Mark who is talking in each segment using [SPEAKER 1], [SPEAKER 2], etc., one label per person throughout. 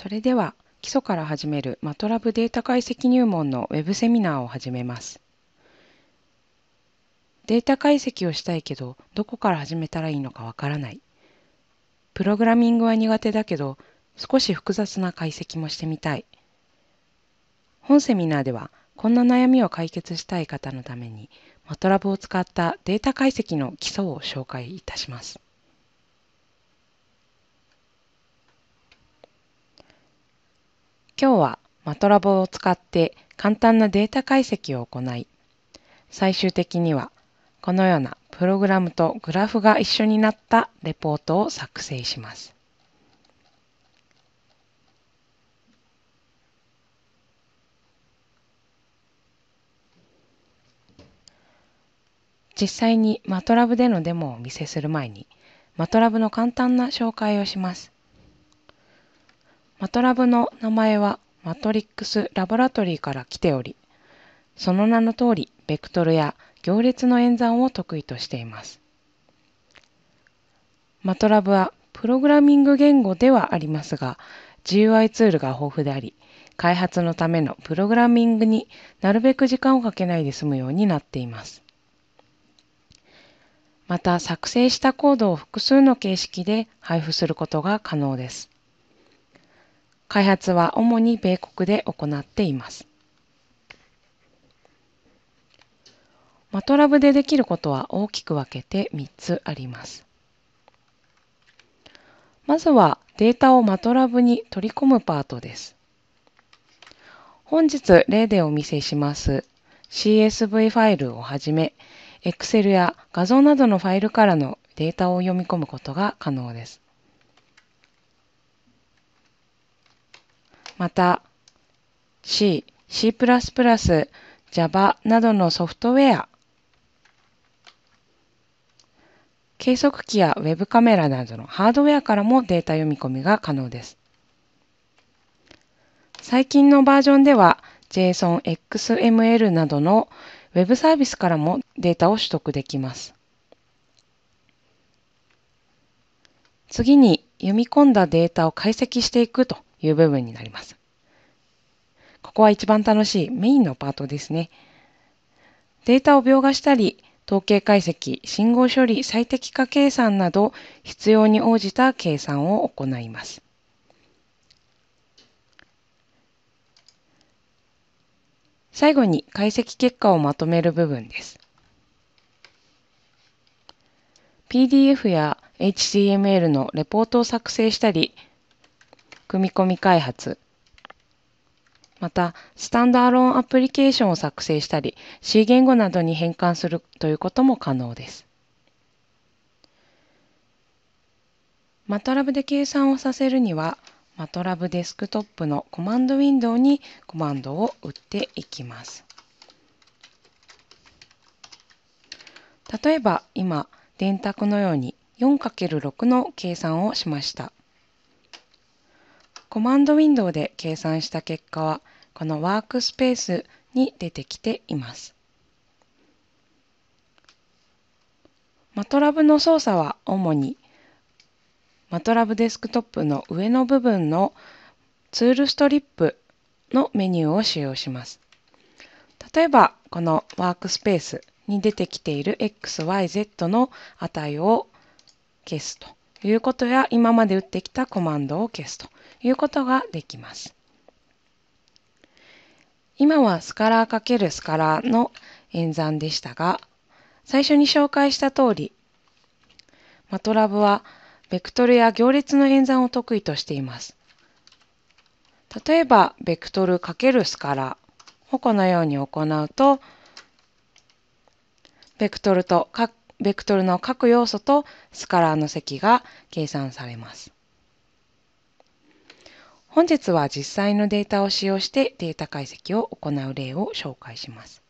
[SPEAKER 1] それでは基礎から始めるマトラブデータ解析入門の Web セミナーを始めます。データ解析をしたいけどどこから始めたらいいのかわからない。プログラミングは苦手だけど少し複雑な解析もしてみたい。本セミナーではこんな悩みを解決したい方のためにマトラブを使ったデータ解析の基礎を紹介いたします。今日はマトラボを使って簡単なデータ解析を行い、最終的にはこのようなプログラムとグラフが一緒になったレポートを作成します。実際にマトラブでのデモをお見せする前に、マトラブの簡単な紹介をします。マトラブの名前はマトリックス・ラボラトリーから来ており、その名の通り、ベクトルや行列の演算を得意としています。マトラブはプログラミング言語ではありますが、GUI ツールが豊富であり、開発のためのプログラミングになるべく時間をかけないで済むようになっています。また、作成したコードを複数の形式で配布することが可能です。開発は主に米国で行っています。マトラブでできることは大きく分けて3つあります。まずはデータをマトラブに取り込むパートです。本日例でお見せします CSV ファイルをはじめ Excel や画像などのファイルからのデータを読み込むことが可能です。また C、C++、Java などのソフトウェア計測器やウェブカメラなどのハードウェアからもデータ読み込みが可能です。最近のバージョンでは JSON、XML などのウェブサービスからもデータを取得できます。次に読み込んだデータを解析していくという部分になります。ここは一番楽しいメインのパートですね。データを描画したり、統計解析、信号処理、最適化計算など必要に応じた計算を行います。最後に解析結果をまとめる部分です。PDF や HTML のレポートを作成したり、組み込み開発、また、スタンダーローンアプリケーションを作成したり、C 言語などに変換するということも可能です。MATLAB で計算をさせるには、MATLAB デスクトップのコマンドウィンドウにコマンドを打っていきます。例えば今、電卓のように 4×6 の計算をしました。コマンドウィンドウで計算した結果は、このワークスペースに出てきています。マトラブの操作は主にマトラブデスクトップの上の部分のツールストリップのメニューを使用します。例えば、このワークスペースに出てきている XYZ の値を消すということや、今まで打ってきたコマンドを消すということができます。今はスカラー×スカラーの演算でしたが、最初に紹介した通り、マトラブはベクトルや行列の演算を得意としています。例えば、ベクトル×スカラーをこのように行うと、ベクトルとベクトルの各要素とスカラーの積が計算されます。本日は実際のデータを使用してデータ解析を行う例を紹介します。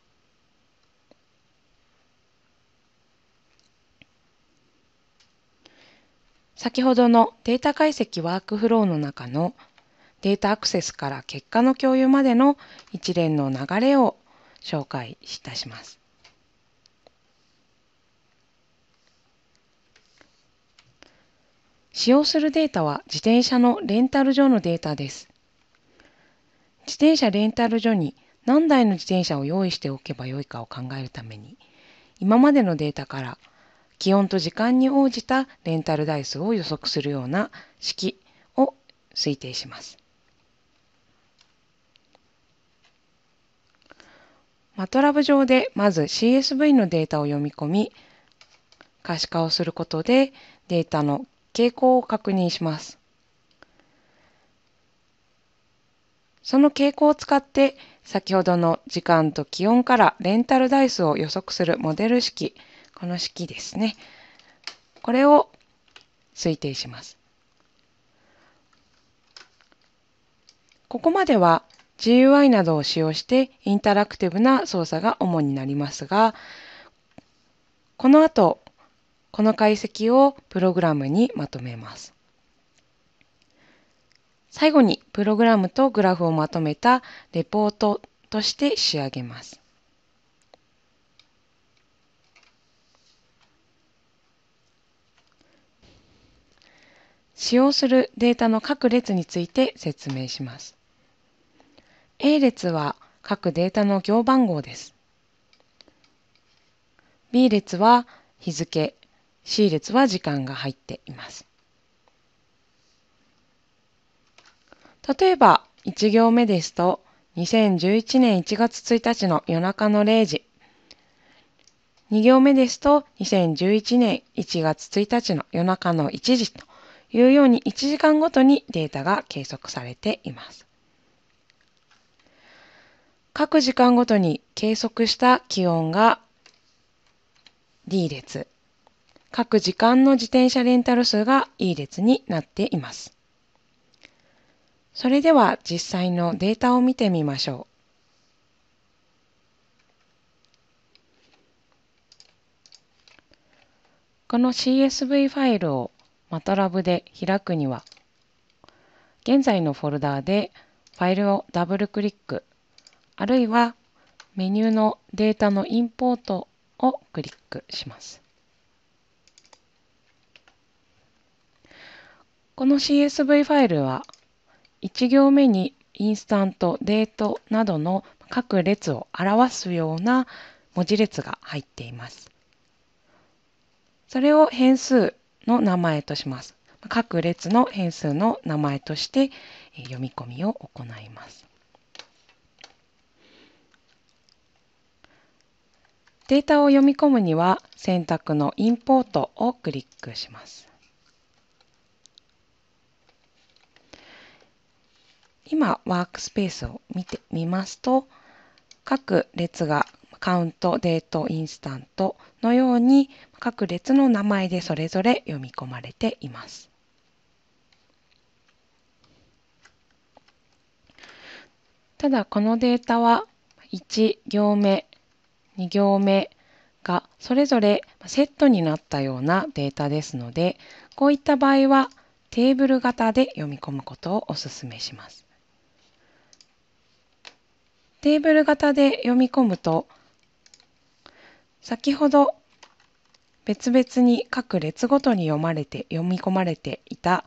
[SPEAKER 1] 先ほどのデータ解析ワークフローの中のデータアクセスから結果の共有までの一連の流れを紹介いたします。使用するデータは自転車のレンタル所のデータです。自転車レンタル所に何台の自転車を用意しておけばよいかを考えるために、今までのデータから気温と時間に応じたレンタル台数を予測するような式を推定します。マトラブ上でまず CSV のデータを読み込み可視化をすることでデータの傾向を確認します。その傾向を使って先ほどの時間と気温からレンタルダイスを予測するモデル式この式ですねこれを推定します。ここまでは GUI などを使用してインタラクティブな操作が主になりますがこの後この解析をプログラムにまとめます。最後にプログラムとグラフをまとめたレポートとして仕上げます。使用するデータの各列について説明します。A 列は各データの行番号です。B 列は日付、C 列は時間が入っています。例えば1行目ですと2011年1月1日の夜中の0時2行目ですと2011年1月1日の夜中の1時というように1時間ごとにデータが計測されています。各時間ごとに計測した気温が D 列各時間の自転車レンタル数がいい列になっています。それでは実際のデータを見てみましょう。この CSV ファイルを MATLAB で開くには、現在のフォルダーでファイルをダブルクリック、あるいはメニューのデータのインポートをクリックします。この CSV ファイルは1行目にインスタント、デートなどの各列を表すような文字列が入っています。それを変数の名前とします。各列の変数の名前として読み込みを行います。データを読み込むには選択のインポートをクリックします。今、ワークスペースを見てみますと、各列がカウント、デート、インスタントのように各列の名前でそれぞれ読み込まれています。ただこのデータは1行目、2行目がそれぞれセットになったようなデータですのでこういった場合はテーブル型で読み込むことをお勧めします。テーブル型で読み込むと先ほど別々に各列ごとに読まれて読み込まれていた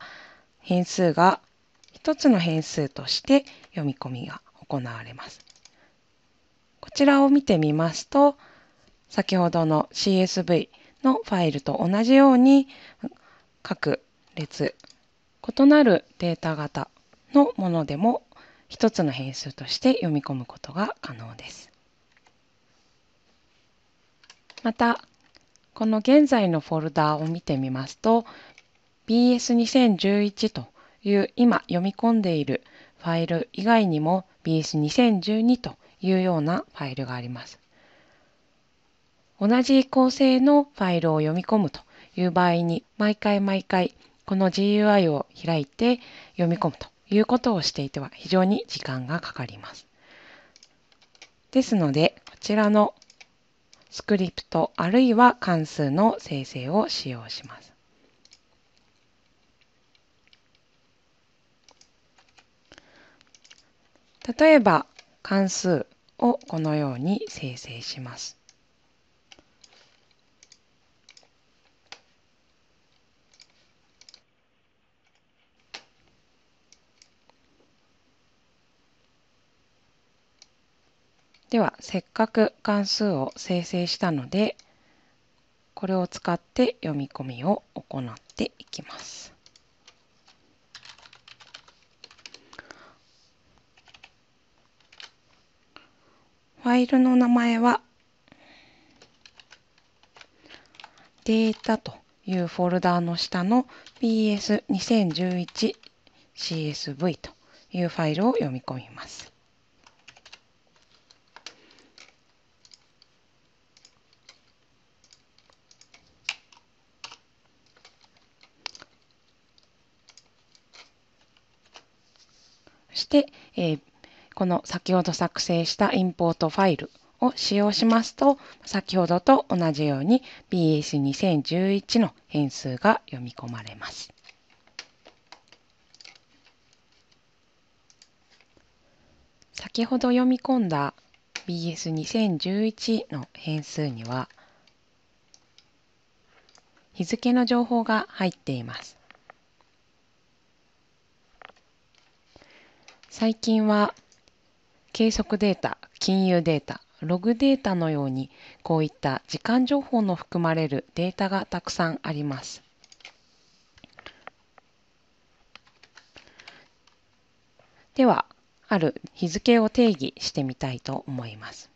[SPEAKER 1] 変数が1つの変数として読み込みが行われます。こちらを見てみますと先ほどの CSV のファイルと同じように各列異なるデータ型のものでも一つの変数として読み込むことが可能です。また、この現在のフォルダを見てみますと、bs2011 という今読み込んでいるファイル以外にも bs2012 というようなファイルがあります。同じ構成のファイルを読み込むという場合に毎回毎回この GUI を開いて読み込むということをしていては非常に時間がかかります。ですので、こちらのスクリプトあるいは関数の生成を使用します。例えば関数をこのように生成します。ではせっかく関数を生成したのでこれを使って読み込みを行っていきます。ファイルの名前はデータというフォルダーの下の p s 2 0 1 1 c s v というファイルを読み込みます。で、えー、この先ほど作成したインポートファイルを使用しますと、先ほどと同じように BS2011 の変数が読み込まれます。先ほど読み込んだ BS2011 の変数には日付の情報が入っています。最近は計測データ、金融データ、ログデータのようにこういった時間情報の含まれるデータがたくさんあります。では、ある日付を定義してみたいと思います。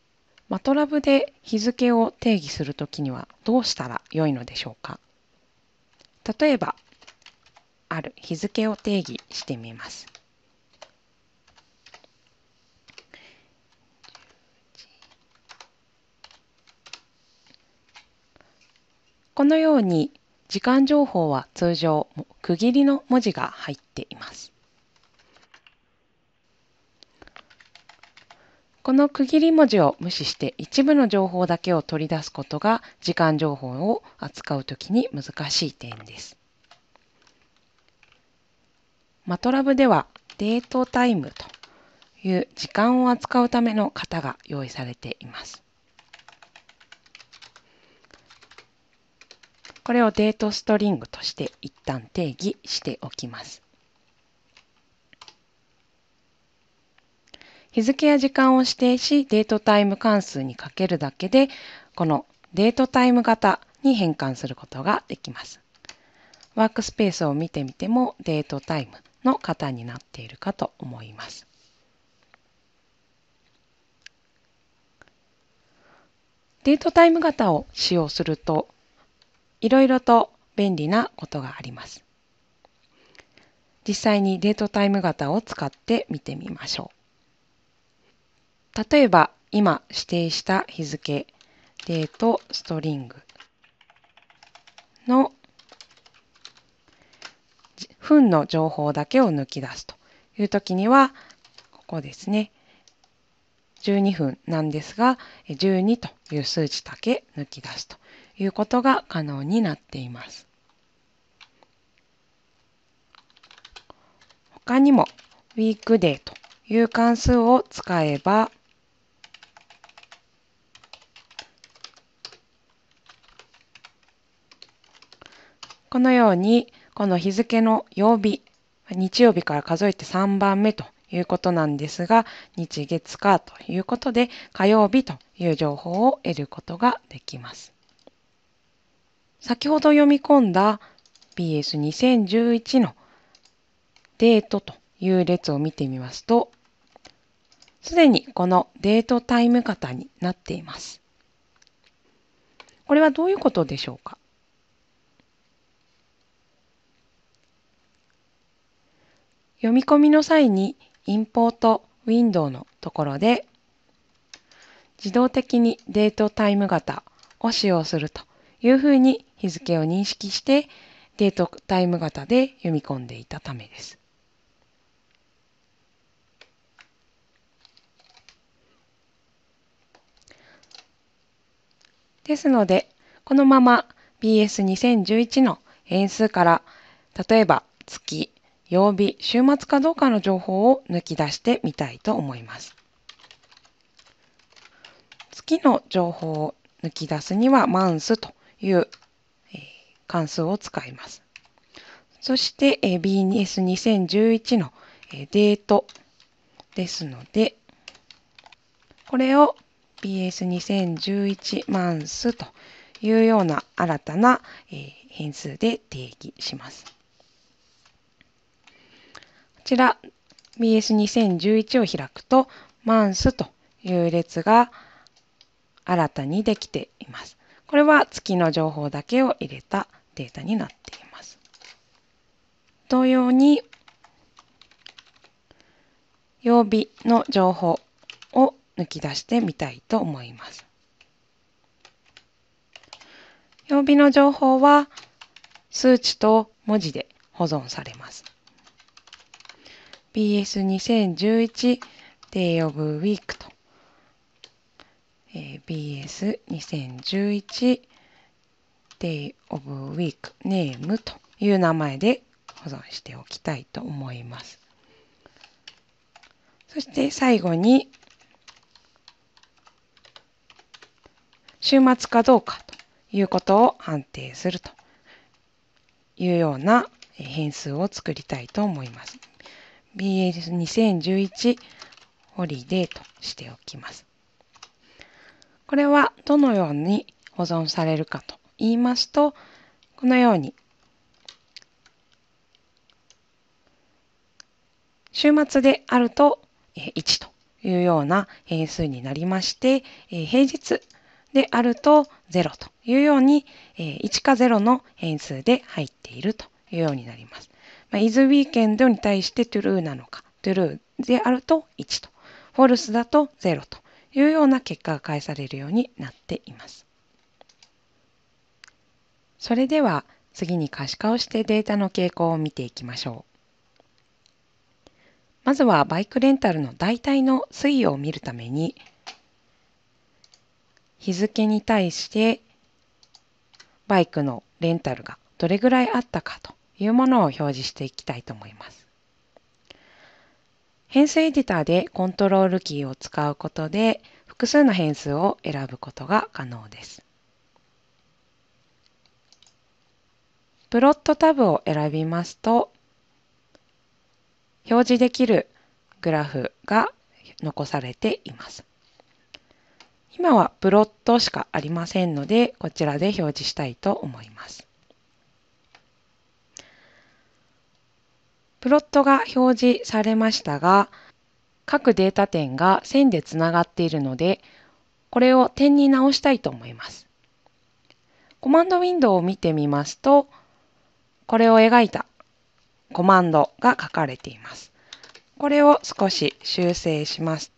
[SPEAKER 1] マトラブで日付を定義するときにはどうしたらよいのでしょうか例えば、ある日付を定義してみます。このように時間情報は通常区切りの文字が入っています。この区切り文字を無視して一部の情報だけを取り出すことが時間情報を扱うときに難しい点です。マトラブではデートタイムという時間を扱うための型が用意されています。これをデートストリングとして一旦定義しておきます。日付や時間を指定し、デートタイム関数にかけるだけで、このデートタイム型に変換することができます。ワークスペースを見てみても、デートタイムの型になっているかと思います。デートタイム型を使用すると、いろいろと便利なことがあります。実際にデートタイム型を使って見てみましょう。例えば今指定した日付デートストリングの分の情報だけを抜き出すという時にはここですね12分なんですが12という数値だけ抜き出すということが可能になっています。他にも、ウィークデーという関数を使えば、このように、この日付の曜日、日曜日から数えて3番目ということなんですが、日月火ということで、火曜日という情報を得ることができます。先ほど読み込んだ BS2011 のデートという列を見てみますと、すでにこのデートタイム型になっています。これはどういうことでしょうか読み込みの際にインポートウィンドウのところで自動的にデートタイム型を使用するというふうに日付を認識してデートタイム型で読み込んでいたためです。ですのでこのまま BS2011 の変数から例えば月曜日週末かどうかの情報を抜き出してみたいと思います。月の情報を抜き出すにはマウスという関数を使います。そして BS2011 のデートですので、これを BS2011 マンスというような新たな変数で定義します。こちら BS2011 を開くと、マンスという列が新たにできています。これは月の情報だけを入れたデータになっています。同様に曜日の情報を抜き出してみたいと思います。曜日の情報は数値と文字で保存されます。BS2011 Day of Week と、えー、BS2011 day of week name という名前で保存しておきたいと思います。そして最後に、週末かどうかということを判定するというような変数を作りたいと思います。BS2011 ホリデーとしておきます。これはどのように保存されるかと言いますとこのように週末であると1というような変数になりまして平日であると0というように1か0の変数で入っているというようになります。まあ、is weekend に対して true なのか true であると1と false だと0というような結果が返されるようになっています。それでは次に可視化をしてデータの傾向を見ていきましょう。まずはバイクレンタルの大体の推移を見るために日付に対してバイクのレンタルがどれぐらいあったかというものを表示していきたいと思います。変数エディターでコントロールキーを使うことで複数の変数を選ぶことが可能です。プロットタブを選びますと、表示できるグラフが残されています。今はプロットしかありませんので、こちらで表示したいと思います。プロットが表示されましたが、各データ点が線でつながっているので、これを点に直したいと思います。コマンドウィンドウを見てみますと、これを描いたコマンドが書かれています。これを少し修正します。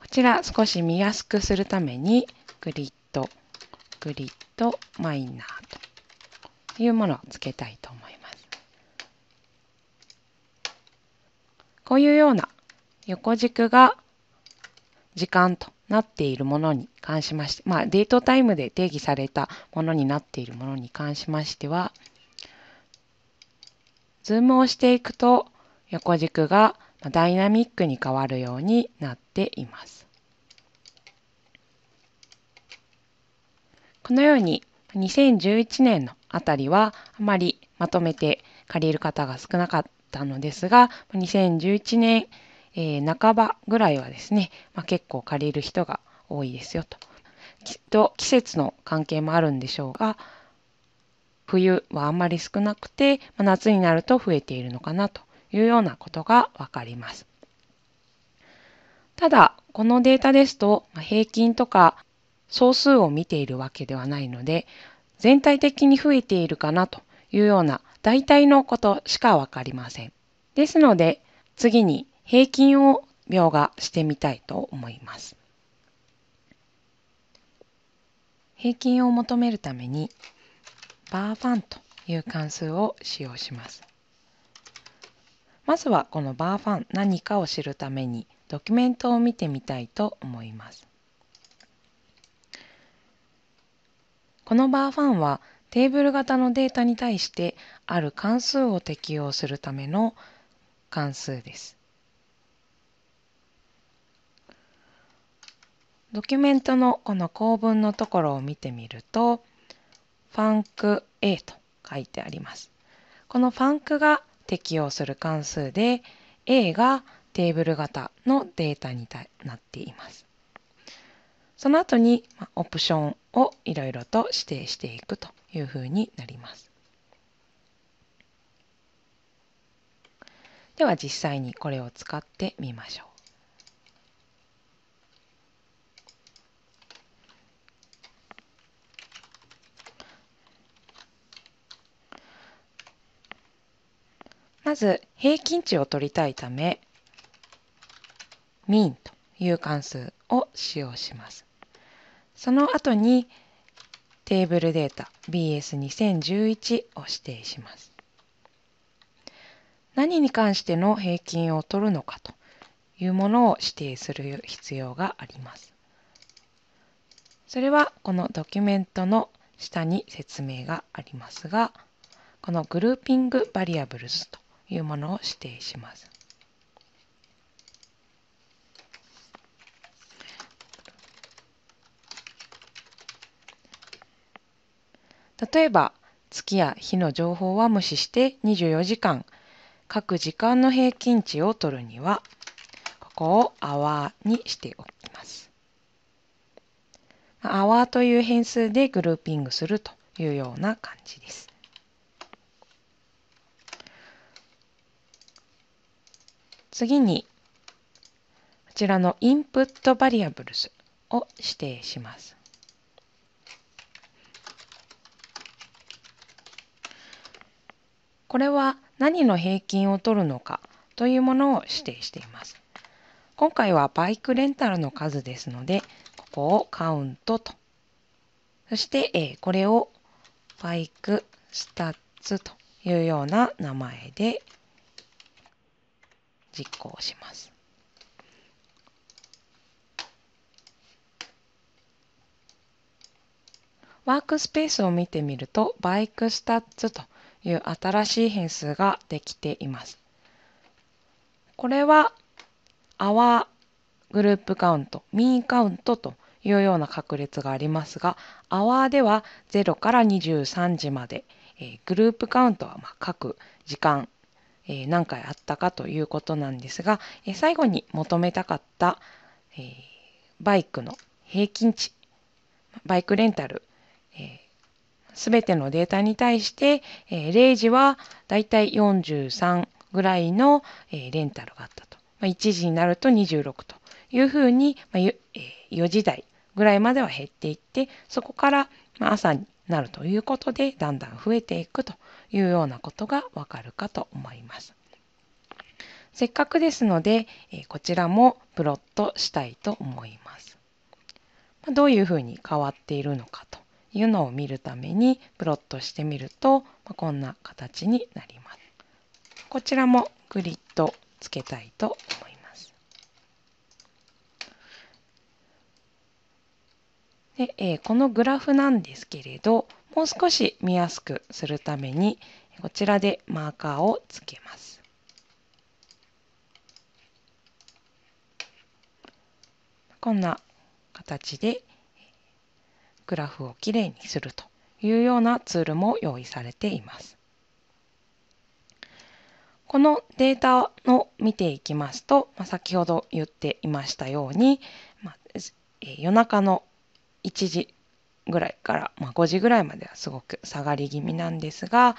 [SPEAKER 1] こちら少し見やすくするためにグリッド、グリッドマイナーというものをつけたいと思います。こういうような横軸が時間となっているものに関しまして、まあ、デートタイムで定義されたものになっているものに関しましては、ズームをしていくと横軸がダイナミックに変わるようになっています。このように2011年のあたりはあまりまとめて借りる方が少なかったのですが、2011年えー、半ばぐらいはですね、まあ、結構借りる人が多いですよと。きっと季節の関係もあるんでしょうが、冬はあんまり少なくて、まあ、夏になると増えているのかなというようなことが分かります。ただ、このデータですと、まあ、平均とか総数を見ているわけではないので、全体的に増えているかなというような大体のことしか分かりません。ですので、次に平均を描画してみたいと思います。平均を求めるためにバーファンという関数を使用します。まずはこのバーファン何かを知るためにドキュメントを見てみたいと思います。このバーファンはテーブル型のデータに対してある関数を適用するための関数です。ドキュメントのこの構文のところを見てみると、ファンク A と書いてあります。このファンクが適用する関数で、A がテーブル型のデータになっています。その後にオプションをいろいろと指定していくというふうになります。では実際にこれを使ってみましょう。まず平均値を取りたいため mean という関数を使用します。その後にテーブルデータ BS2011 を指定します。何に関しての平均を取るのかというものを指定する必要があります。それはこのドキュメントの下に説明がありますが、このグルーピングバリアブルズというものを指定します。例えば月や日の情報は無視して24時間各時間の平均値を取るにはここをアワーにしておきます。アワーという変数でグルーピングするというような感じです。次に、こちらのインプットバリアブルスを指定します。これは何の平均を取るのかというものを指定しています。今回はバイクレンタルの数ですので、ここをカウントと。そして、えこれをバイクスタッツというような名前で実行します。ワークスペースを見てみると、バイクスタッツという新しい変数ができています。これは、アワーグループカウント、ミーカウントというような確率がありますが、アワーでは0から23時まで、えー、グループカウントはま各時間え何回あったかということなんですが、え最後に求めたかった、えバイクの平均値、バイクレンタル、す、え、べ、てのデータに対して、え0時はだいたい43ぐらいの、えレンタルがあったと。ま1時になると26というふうに、まえ4時台ぐらいまでは減っていって、そこから、ま朝になるということで、だんだん増えていくというようなことがわかるかと思います。せっかくですので、えこちらもプロットしたいと思います。どういうふうに変わっているのかというのを見るためにプロットしてみると、まこんな形になります。こちらもグリッドつけたいと思います。でえこのグラフなんですけれど、もう少し見やすくするためにこちらでマーカーをつけます。こんな形でグラフをきれいにするというようなツールも用意されています。このデータを見ていきますと、まあ、先ほど言っていましたように、まあ、夜中の1時ぐらいから、まあ、5時ぐらいまではすごく下がり気味なんですが、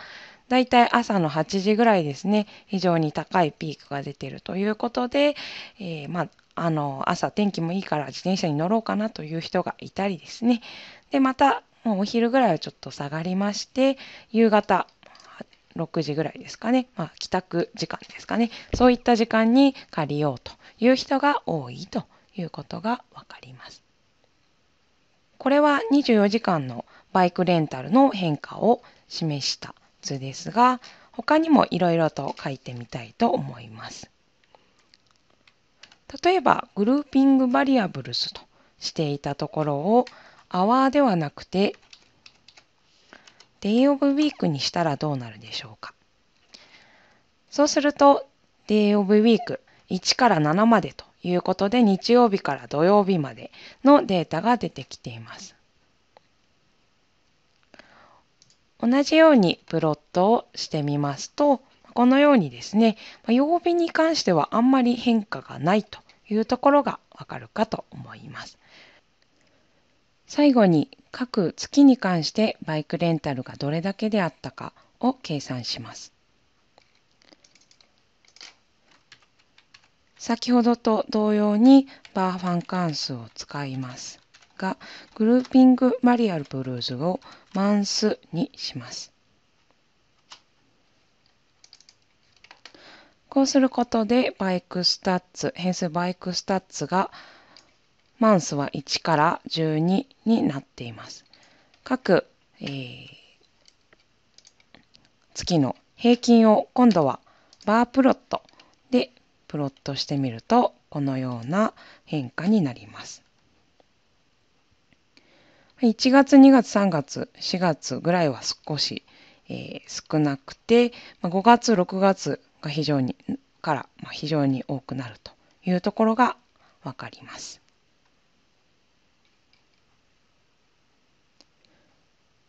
[SPEAKER 1] だいたい朝の8時ぐらいですね、非常に高いピークが出てるということで、えー、まあ、あの、朝天気もいいから自転車に乗ろうかなという人がいたりですね。で、また、もうお昼ぐらいはちょっと下がりまして、夕方、6時ぐらいですかね、まあ、帰宅時間ですかね、そういった時間に借りようという人が多いということが分かります。これは24時間のバイクレンタルの変化を示した図ですが他にもいろいろと書いてみたいと思います。例えばグルーピングバリアブルスとしていたところをアワーではなくてデイオブウィークにしたらどうなるでしょうか。そうするとデイオブウィーク1から7までということで日曜日から土曜日までのデータが出てきています。同じようにプロットをしてみますとこのようにですね曜日に関してはあんまり変化がないというところがわかるかと思います。最後に各月に関してバイクレンタルがどれだけであったかを計算します。先ほどと同様にバーファン関数を使いますが、グルーピングマリアルブルーズをマンスにします。こうすることで、バイクスタッツ、変数バイクスタッツが、マンスは1から12になっています。各、えー、月の平均を今度はバープロットプロットしてみるとこのような変化になります。1月2月3月4月ぐらいは少し、えー、少なくてまあ、5月6月が非常にからまあ、非常に多くなるというところがわかります。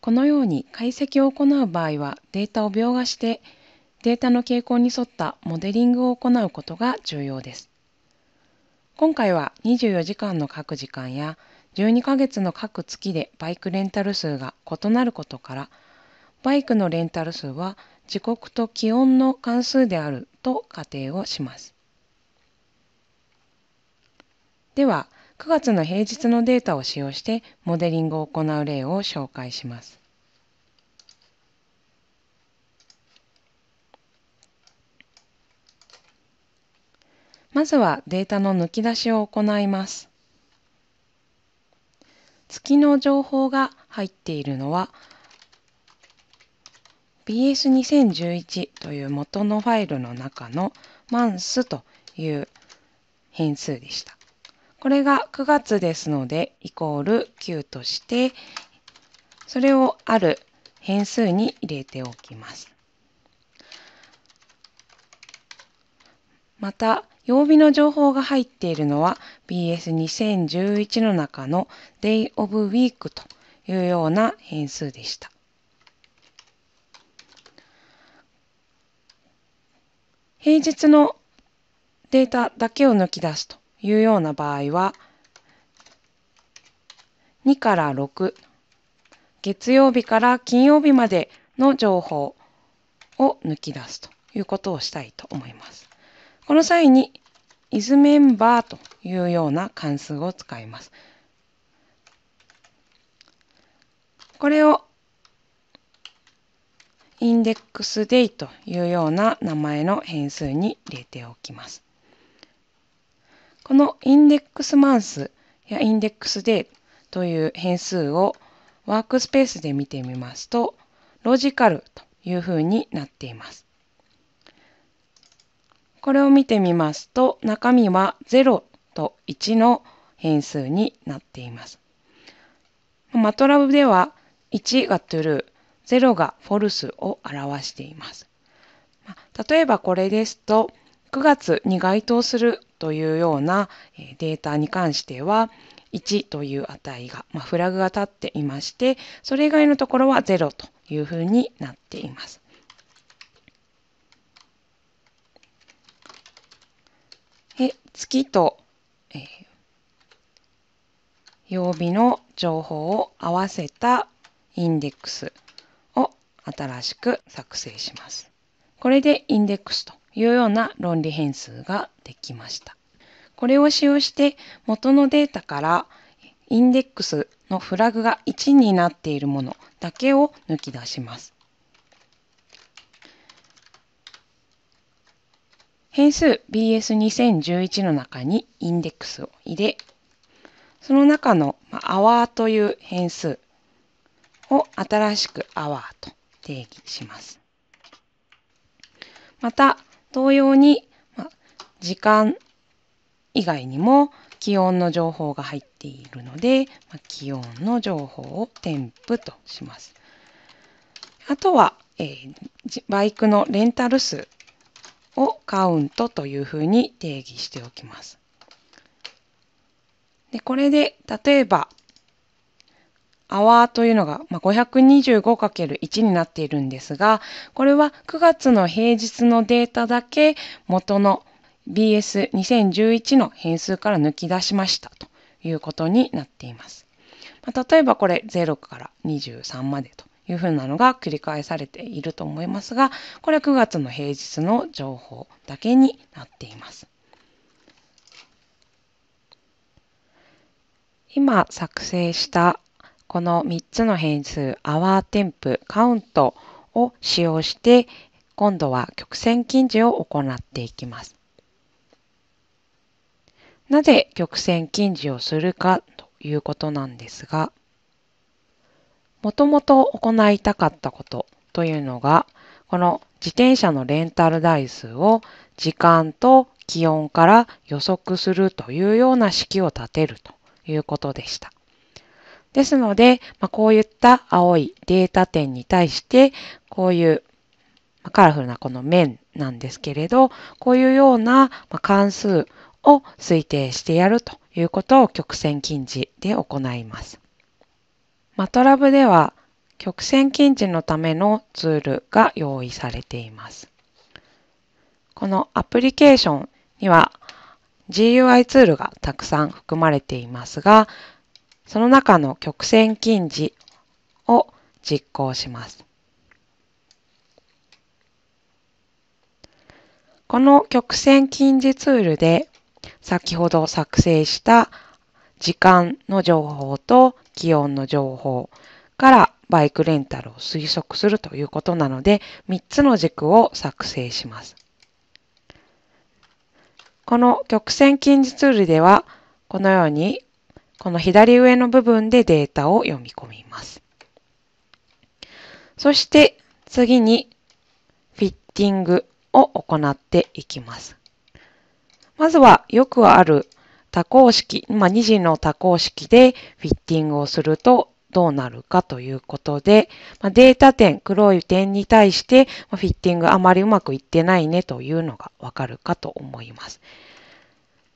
[SPEAKER 1] このように解析を行う場合はデータを描画してデータの傾向に沿ったモデリングを行うことが重要です。今回は24時間の各時間や12ヶ月の各月でバイクレンタル数が異なることからバイクのレンタル数は時刻と気温の関数であると仮定をします。では9月の平日のデータを使用してモデリングを行う例を紹介します。まずはデータの抜き出しを行います。月の情報が入っているのは BS2011 という元のファイルの中のマンスという変数でした。これが9月ですので、イコール9として、それをある変数に入れておきます。また、曜日の情報が入っているのは BS2011 の中の Day of Week というような変数でした。平日のデータだけを抜き出すというような場合は2から6月曜日から金曜日までの情報を抜き出すということをしたいと思います。この際に is メンバーというような関数を使います。これをインデックスデイというような名前の変数に入れておきます。このインデックスマ t スやインデックスデイという変数をワークスペースで見てみますと、ロジカルというふうになっています。これを見てみますと中身は0と1の変数になっています。マトラブでは1が true、0が false を表しています。例えばこれですと9月に該当するというようなデータに関しては1という値が、まあ、フラグが立っていましてそれ以外のところは0というふうになっています。月と、えー、曜日の情報を合わせたインデックスを新しく作成します。これでインデックスというような論理変数ができました。これを使用して元のデータからインデックスのフラグが1になっているものだけを抜き出します。変数 BS2011 の中にインデックスを入れ、その中の hour という変数を新しく hour と定義します。また、同様に時間以外にも気温の情報が入っているので、気温の情報を添付とします。あとは、えー、バイクのレンタル数をカウントというふうに定義しておきます。でこれで例えばアワーというのが、まあ、525×1 になっているんですがこれは9月の平日のデータだけ元の BS2011 の変数から抜き出しましたということになっています。まあ、例えばこれ0から23までというふうなのが繰り返されていると思いますが、これは9月の平日の情報だけになっています。今作成したこの3つの変数、アワーテンプ、カウントを使用して、今度は曲線近似を行っていきます。なぜ曲線近似をするかということなんですが、もともと行いたかったことというのが、この自転車のレンタル台数を時間と気温から予測するというような式を立てるということでした。ですので、まあ、こういった青いデータ点に対して、こういうカラフルなこの面なんですけれど、こういうような関数を推定してやるということを曲線近似で行います。マトラブでは曲線近似のためのツールが用意されています。このアプリケーションには GUI ツールがたくさん含まれていますが、その中の曲線近似を実行します。この曲線近似ツールで先ほど作成した時間の情報と気温の情報からバイクレンタルを推測するということなので、3つの軸を作成します。この曲線近似ツールでは、このように、この左上の部分でデータを読み込みます。そして次に、フィッティングを行っていきます。まずはよくある多項式、まあ、2次の多項式でフィッティングをするとどうなるかということで、まあ、データ点、黒い点に対して、フィッティングあまりうまくいってないねというのがわかるかと思います。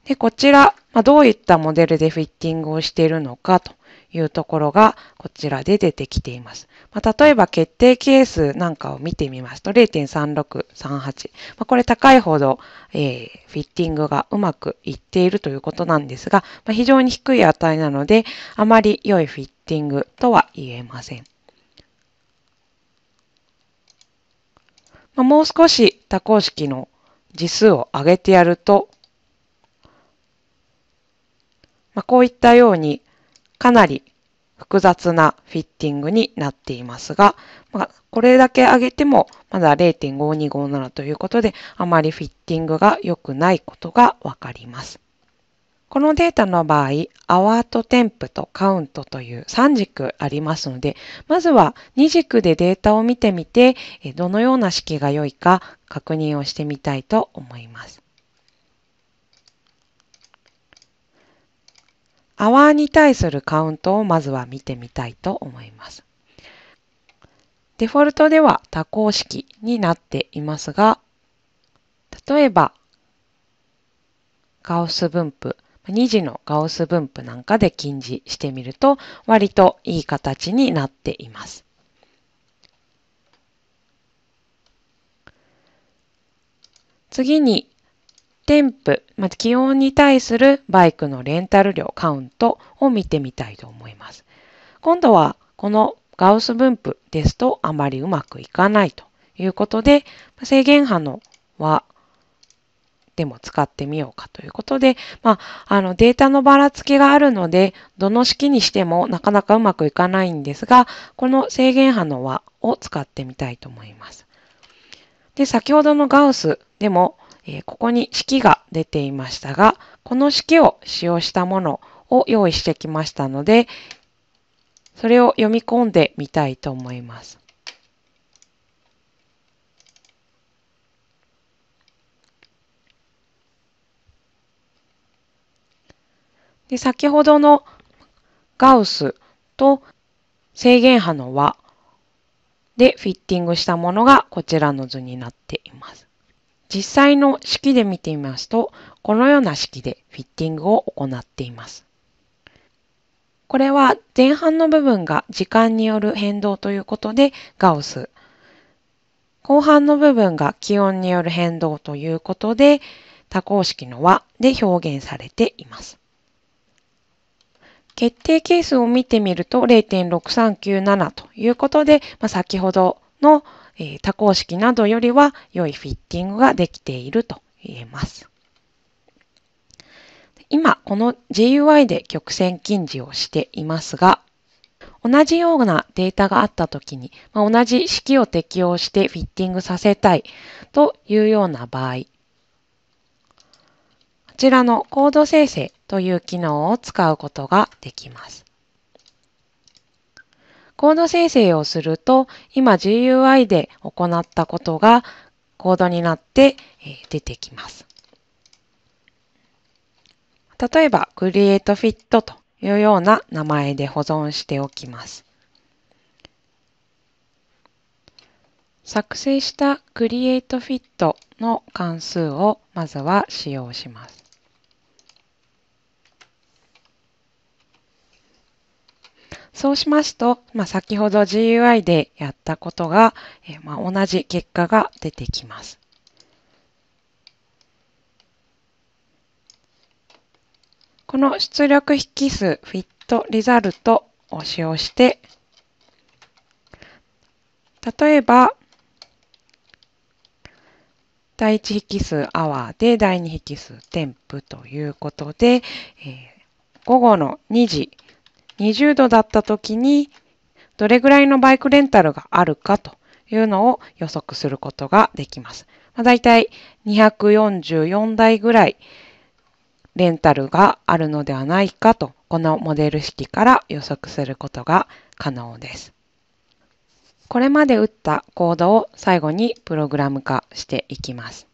[SPEAKER 1] で、こちら、まあ、どういったモデルでフィッティングをしているのかというところがこちらで出てきています。まあ、例えば決定係数なんかを見てみますと0.3638。まあ、これ高いほど、えー、フィッティングがうまくいっているということなんですが、まあ、非常に低い値なのであまり良いフィッティングとは言えません。まあ、もう少し多項式の字数を上げてやると、まあ、こういったようにかなり複雑なフィッティングになっていますが、まあ、これだけ上げてもまだ0.5257ということであまりフィッティングが良くないことがわかります。このデータの場合、アワーとテンプとカウントという3軸ありますので、まずは2軸でデータを見てみて、どのような式が良いか確認をしてみたいと思います。アワーに対するカウントをまずは見てみたいと思います。デフォルトでは多項式になっていますが、例えば、ガウス分布、2次のガウス分布なんかで近似してみると、割といい形になっています。次に添付、まず気温に対するバイクのレンタル料カウントを見てみたいと思います。今度はこのガウス分布ですとあまりうまくいかないということで、制限波の和でも使ってみようかということで、まあ、あのデータのばらつきがあるので、どの式にしてもなかなかうまくいかないんですが、この制限波の和を使ってみたいと思います。で、先ほどのガウスでもえー、ここに式が出ていましたが、この式を使用したものを用意してきましたので、それを読み込んでみたいと思います。で先ほどのガウスと制限波の和でフィッティングしたものがこちらの図になって実際の式で見てみますと、このような式でフィッティングを行っています。これは前半の部分が時間による変動ということでガウス。後半の部分が気温による変動ということで多項式の和で表現されています。決定係数を見てみると0.6397ということで、まあ、先ほどのえ多項式などよりは良いフィッティングができていると言えます。今、この GUI で曲線近似をしていますが、同じようなデータがあったときに、まあ、同じ式を適用してフィッティングさせたいというような場合、こちらのコード生成という機能を使うことができます。コード生成をすると、今 GUI で行ったことがコードになって出てきます。例えば、CreateFit というような名前で保存しておきます。作成した CreateFit の関数をまずは使用します。そうしますと、まあ、先ほど GUI でやったことが、えまあ、同じ結果が出てきます。この出力引数 FitResult を使用して、例えば、第1引数アワーで第2引数添付ということで、えー、午後の2時20度だった時にどれぐらいのバイクレンタルがあるかというのを予測することができます。まあ、だいたい244台ぐらいレンタルがあるのではないかと、このモデル式から予測することが可能です。これまで打ったコードを最後にプログラム化していきます。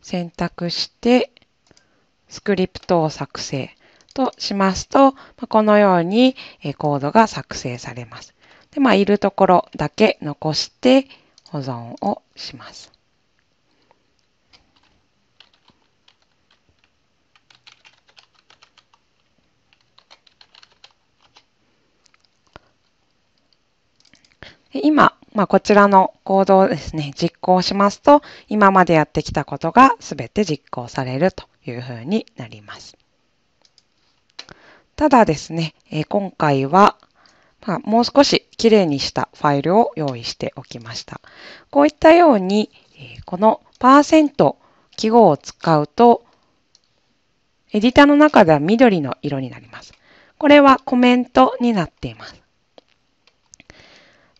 [SPEAKER 1] 選択してスクリプトを作成としますと、このようにコードが作成されます。でまあ、いるところだけ残して保存をします。今、まあ、こちらのードをですね、実行しますと、今までやってきたことがすべて実行されるというふうになります。ただですね、え今回は、まあ、もう少しきれいにしたファイルを用意しておきました。こういったように、えこのパーセント記号を使うと、エディターの中では緑の色になります。これはコメントになっています。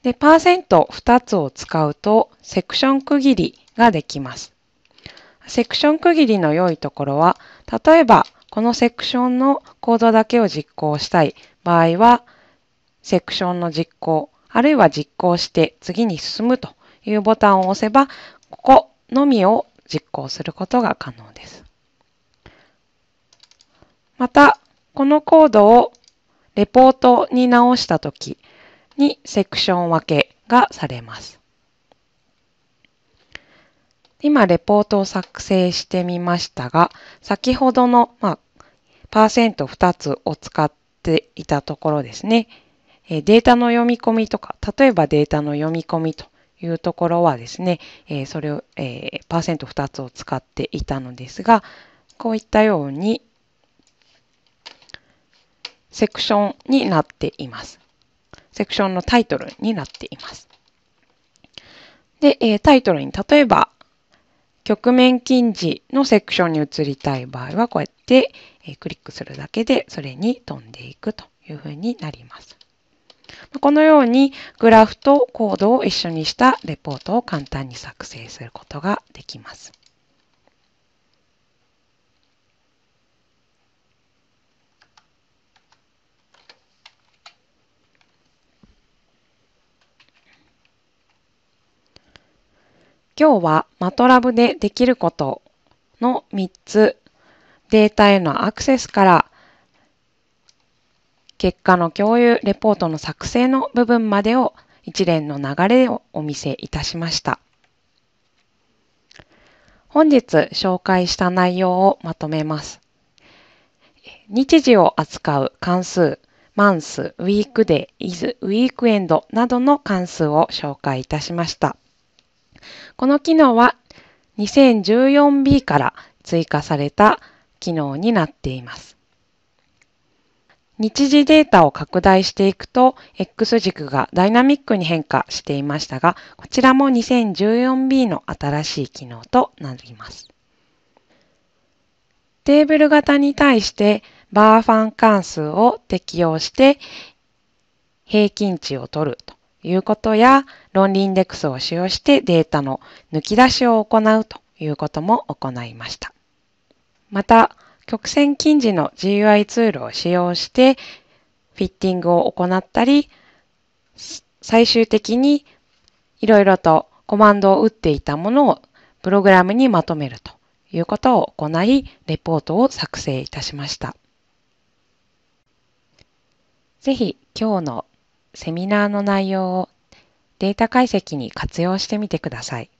[SPEAKER 1] で、パーセント2つを使うと、セクション区切りができます。セクション区切りの良いところは、例えばこのセクションのコードだけを実行したい場合は、セクションの実行、あるいは実行して次に進むというボタンを押せば、ここのみを実行することが可能です。また、このコードをレポートに直したときにセクション分けがされます。今、レポートを作成してみましたが、先ほどの、まあ、パーセント2つを使っていたところですね、データの読み込みとか、例えばデータの読み込みというところはですね、それを、えー、パーセント2つを使っていたのですが、こういったように、セクションになっています。セクションのタイトルになっています。で、タイトルに例えば局面近似のセクションに移りたい場合はこうやって、えクリックするだけでそれに飛んでいくというふうになります。このようにグラフとコードを一緒にしたレポートを簡単に作成することができます。今日はマトラブでできることの3つ、データへのアクセスから結果の共有、レポートの作成の部分までを一連の流れをお見せいたしました。本日紹介した内容をまとめます。日時を扱う関数、マンス、ウィークデイ、イズ、ウィークエンドなどの関数を紹介いたしました。この機能は 2014B から追加された機能になっています。日時データを拡大していくと、X 軸がダイナミックに変化していましたが、こちらも 2014B の新しい機能となります。テーブル型に対して、バーファン関数を適用して、平均値を取ると。いうことや、論理インデックスを使用してデータの抜き出しを行うということも行いました。また、曲線近似の GUI ツールを使用して、フィッティングを行ったり、最終的にいろいろとコマンドを打っていたものをプログラムにまとめるということを行い、レポートを作成いたしました。ぜひ今日のセミナーの内容をデータ解析に活用してみてください。